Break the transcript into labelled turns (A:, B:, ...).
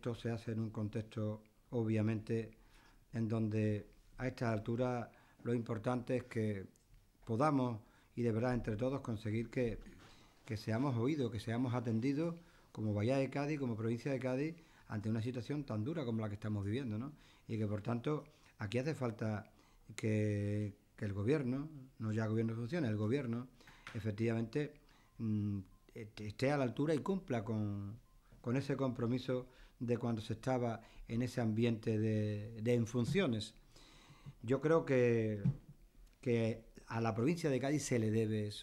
A: esto se hace en un contexto, obviamente, en donde a esta altura lo importante es que podamos y de verdad entre todos conseguir que, seamos oídos, que seamos atendidos como Bahía de Cádiz, como provincia de Cádiz, ante una situación tan dura como la que estamos viviendo, ¿no? Y que por tanto aquí hace falta que, el gobierno, no ya gobierno funciona, el gobierno efectivamente mm, esté a la altura y cumpla con, con ese compromiso de cuando se estaba en ese ambiente de, de funciones. Yo creo que, que a la provincia de Cádiz se le debe eso.